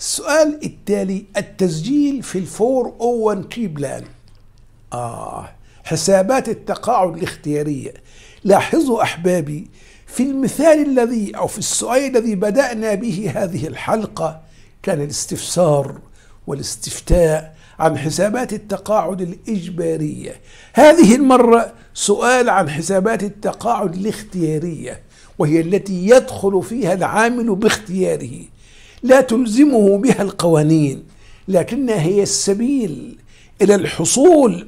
السؤال التالي التسجيل في الفور او 1 تي بلان آه حسابات التقاعد الاختيارية لاحظوا أحبابي في المثال الذي أو في السؤال الذي بدأنا به هذه الحلقة كان الاستفسار والاستفتاء عن حسابات التقاعد الإجبارية هذه المرة سؤال عن حسابات التقاعد الاختيارية وهي التي يدخل فيها العامل باختياره لا تلزمه بها القوانين لكنها هي السبيل الى الحصول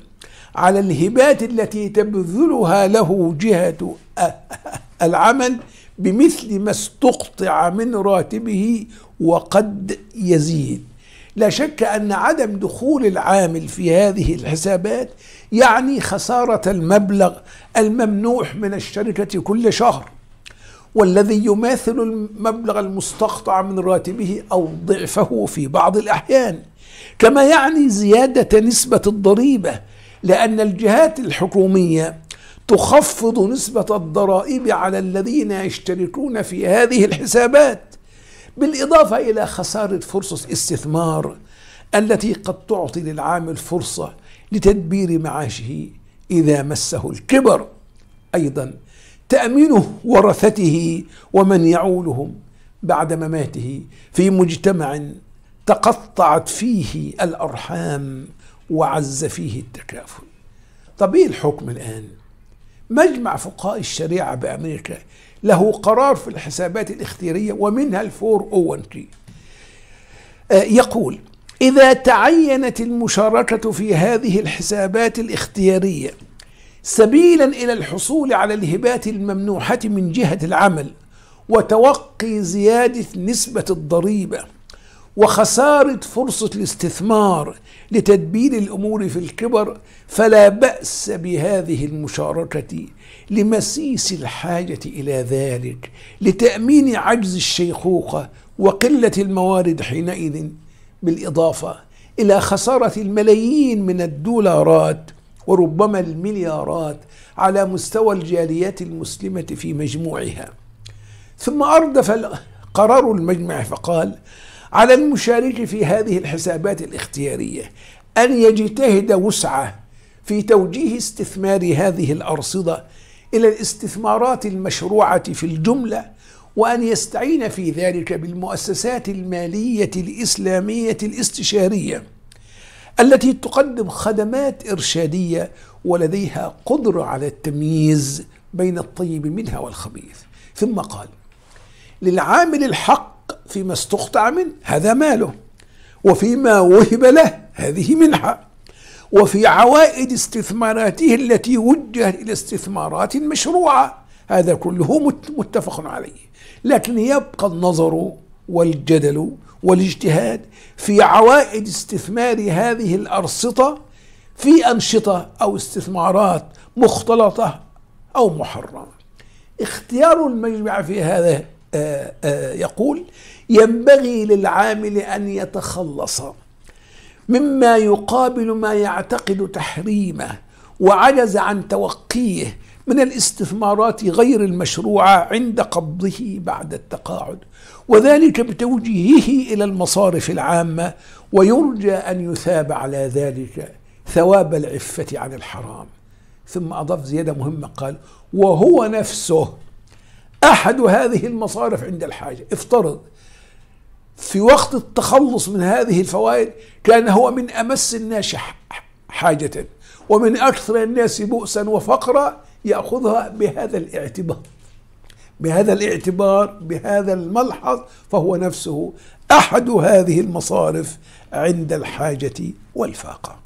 على الهبات التي تبذلها له جهه العمل بمثل ما استقطع من راتبه وقد يزيد لا شك ان عدم دخول العامل في هذه الحسابات يعني خساره المبلغ الممنوح من الشركه كل شهر والذي يماثل المبلغ المستقطع من راتبه أو ضعفه في بعض الأحيان كما يعني زيادة نسبة الضريبة لأن الجهات الحكومية تخفض نسبة الضرائب على الذين يشتركون في هذه الحسابات بالإضافة إلى خسارة فرصة استثمار التي قد تعطي للعامل فرصة لتدبير معاشه إذا مسه الكبر أيضا تأمينه ورثته ومن يعولهم بعد مماته في مجتمع تقطعت فيه الأرحام وعز فيه التكافل طب إيه الحكم الآن؟ مجمع فقهاء الشريعة بأمريكا له قرار في الحسابات الاختيارية ومنها الفور أو تري آه، يقول إذا تعينت المشاركة في هذه الحسابات الاختيارية سبيلا الى الحصول على الهبات الممنوحه من جهه العمل وتوقي زياده نسبه الضريبه وخساره فرصه الاستثمار لتدبير الامور في الكبر فلا باس بهذه المشاركه لمسيس الحاجه الى ذلك لتامين عجز الشيخوخه وقله الموارد حينئذ بالاضافه الى خساره الملايين من الدولارات وربما المليارات على مستوى الجاليات المسلمة في مجموعها ثم أردف قرار المجمع فقال على المشارك في هذه الحسابات الاختيارية أن يجتهد وسعه في توجيه استثمار هذه الأرصدة إلى الاستثمارات المشروعة في الجملة وأن يستعين في ذلك بالمؤسسات المالية الإسلامية الاستشارية التي تقدم خدمات إرشادية ولديها قدرة على التمييز بين الطيب منها والخبيث ثم قال للعامل الحق فيما استقطع منه هذا ماله وفيما وهب له هذه منحة وفي عوائد استثماراته التي وجهت إلى استثمارات مشروعة هذا كله متفق عليه لكن يبقى النظر والجدل والاجتهاد في عوائد استثمار هذه الارصطه في أنشطة أو استثمارات مختلطة أو محرمة اختيار المجمع في هذا آه، آه، يقول ينبغي للعامل أن يتخلص مما يقابل ما يعتقد تحريمه وعجز عن توقيه من الاستثمارات غير المشروعة عند قبضه بعد التقاعد وذلك بتوجيهه إلى المصارف العامة ويرجى أن يثاب على ذلك ثواب العفة عن الحرام ثم أضاف زيادة مهمة قال وهو نفسه أحد هذه المصارف عند الحاجة افترض في وقت التخلص من هذه الفوائد كان هو من أمس الناس حاجة ومن أكثر الناس بؤسا وفقرا يأخذها بهذا الاعتبار بهذا الاعتبار بهذا الملحظ فهو نفسه أحد هذه المصارف عند الحاجة والفاقة